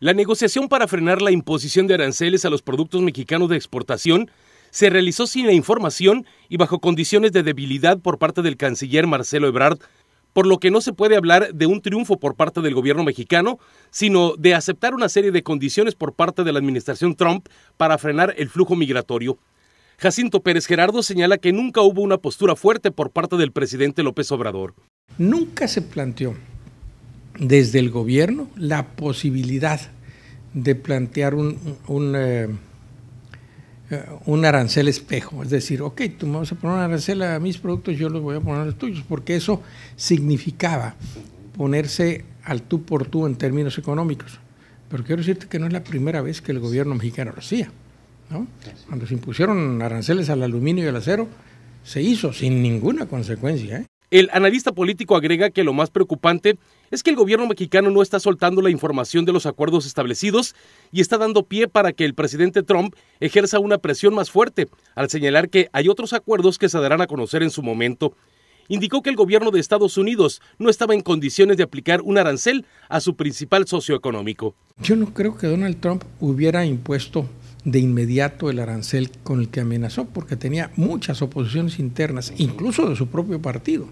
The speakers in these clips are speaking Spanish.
La negociación para frenar la imposición de aranceles a los productos mexicanos de exportación se realizó sin la información y bajo condiciones de debilidad por parte del canciller Marcelo Ebrard, por lo que no se puede hablar de un triunfo por parte del gobierno mexicano, sino de aceptar una serie de condiciones por parte de la administración Trump para frenar el flujo migratorio. Jacinto Pérez Gerardo señala que nunca hubo una postura fuerte por parte del presidente López Obrador. Nunca se planteó desde el gobierno la posibilidad de plantear un, eh, eh, un, arancel espejo. Es decir, ok, tú me vas a poner un arancel a mis productos, yo los voy a poner a los tuyos, porque eso significaba ponerse al tú por tú en términos económicos. Pero quiero decirte que no es la primera vez que el gobierno mexicano lo hacía. ¿no? Cuando se impusieron aranceles al aluminio y al acero, se hizo sin ninguna consecuencia. ¿eh? El analista político agrega que lo más preocupante es que el gobierno mexicano no está soltando la información de los acuerdos establecidos y está dando pie para que el presidente Trump ejerza una presión más fuerte, al señalar que hay otros acuerdos que se darán a conocer en su momento. Indicó que el gobierno de Estados Unidos no estaba en condiciones de aplicar un arancel a su principal socio económico. Yo no creo que Donald Trump hubiera impuesto de inmediato el arancel con el que amenazó, porque tenía muchas oposiciones internas, incluso de su propio partido.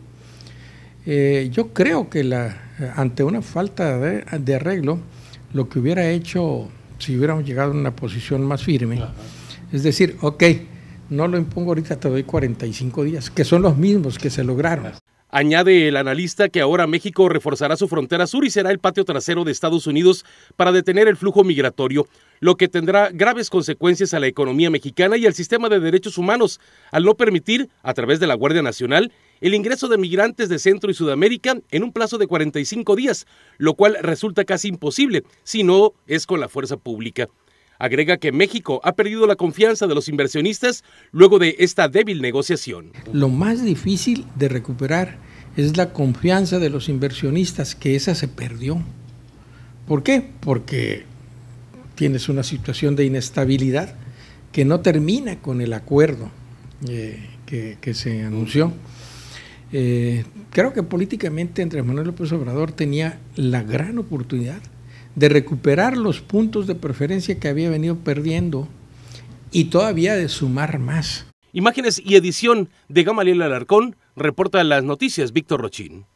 Eh, yo creo que la, ante una falta de, arreglo, lo que hubiera hecho si hubiéramos llegado a una posición más firme, es decir, ok, no lo impongo ahorita, te doy 45 días, que son los mismos que se lograron. Añade el analista que ahora México reforzará su frontera sur y será el patio trasero de Estados Unidos para detener el flujo migratorio, lo que tendrá graves consecuencias a la economía mexicana y al sistema de derechos humanos, al no permitir, a través de la Guardia Nacional, el ingreso de migrantes de Centro y Sudamérica en un plazo de 45 días, lo cual resulta casi imposible si no es con la fuerza pública. Agrega que México ha perdido la confianza de los inversionistas luego de esta débil negociación. Lo más difícil de recuperar es la confianza de los inversionistas, que esa se perdió. ¿Por qué? Porque tienes una situación de inestabilidad que no termina con el acuerdo eh, que, se anunció. Eh, creo que políticamente entre Manuel López Obrador tenía la gran oportunidad de recuperar los puntos de preferencia que había venido perdiendo y todavía de sumar más. Imágenes y edición de Gamaliel Alarcón, reporta las noticias Víctor Rochín.